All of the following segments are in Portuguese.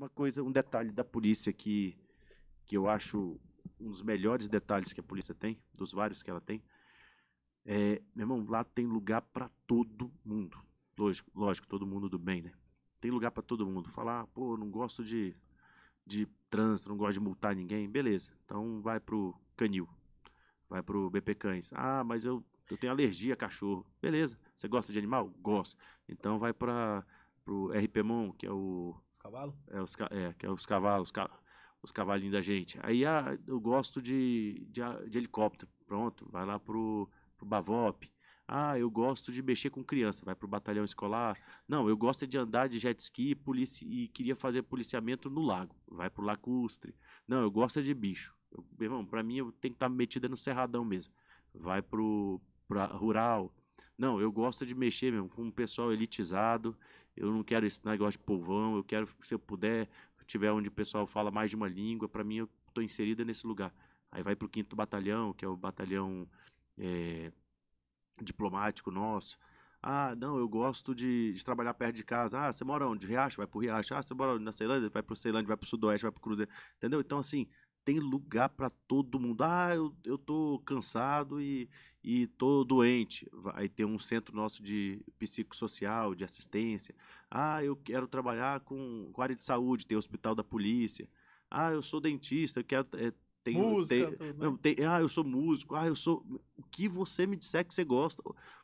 Uma coisa, um detalhe da polícia que, que eu acho um dos melhores detalhes que a polícia tem, dos vários que ela tem, é, meu irmão, lá tem lugar para todo mundo. Lógico, lógico, todo mundo do bem, né? Tem lugar para todo mundo. Falar, ah, pô, não gosto de, de trânsito, não gosto de multar ninguém, beleza. Então vai pro canil, vai pro BP Cães. Ah, mas eu, eu tenho alergia a cachorro. Beleza. Você gosta de animal? Gosto. Então vai para pro RP Mon, que é o cavalos? É, os, é, que é os cavalos, os, ca, os cavalinhos da gente. Aí a, ah, eu gosto de, de, ah, de, helicóptero, pronto, vai lá pro, pro Bavop. Ah, eu gosto de mexer com criança, vai pro batalhão escolar. Não, eu gosto é de andar de jet ski polici e queria fazer policiamento no lago, vai pro lacustre. Não, eu gosto é de bicho. Eu, irmão, pra mim eu tenho que estar tá metida no cerradão mesmo. Vai pro rural, não, eu gosto de mexer mesmo com um pessoal elitizado. Eu não quero esse negócio de povão. Eu quero, se eu puder, tiver onde o pessoal fala mais de uma língua, para mim eu estou inserida nesse lugar. Aí vai para o quinto batalhão, que é o batalhão é, diplomático nosso. Ah, não, eu gosto de, de, trabalhar perto de casa. Ah, você mora onde? Riacho, vai pro Riacho. Ah, você mora na Ceilândia? Vai pro Ceilândia, vai pro Sudoeste, vai pro Cruzeiro. Entendeu? Então, assim, tem lugar para todo mundo. Ah, eu, eu tô cansado e, e tô doente. vai ter um centro nosso de psicossocial, de assistência. Ah, eu quero trabalhar com, com área de saúde, tem hospital da polícia. Ah, eu sou dentista, eu quero. É, eh, tem, Música, tem, não, tem, ah, eu sou músico, ah, eu sou. O que você me disser que você gosta.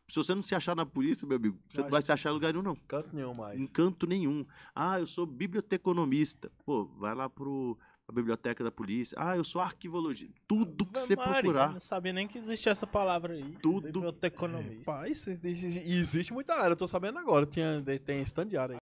Se você não se achar na polícia, meu amigo, você não vai se achar em lugar nenhum, não. Canto nenhum mais. Em canto nenhum. Ah, eu sou biblioteconomista. Pô, vai lá pro a biblioteca da polícia. Ah, eu sou arquivologista. Tudo que você Mari, procurar. Eu não sabia nem que existia essa palavra aí. Tudo. Biblioteconomia. É, Pai, existe, muita área, eu tô sabendo agora. Tinha, tem stand área aí.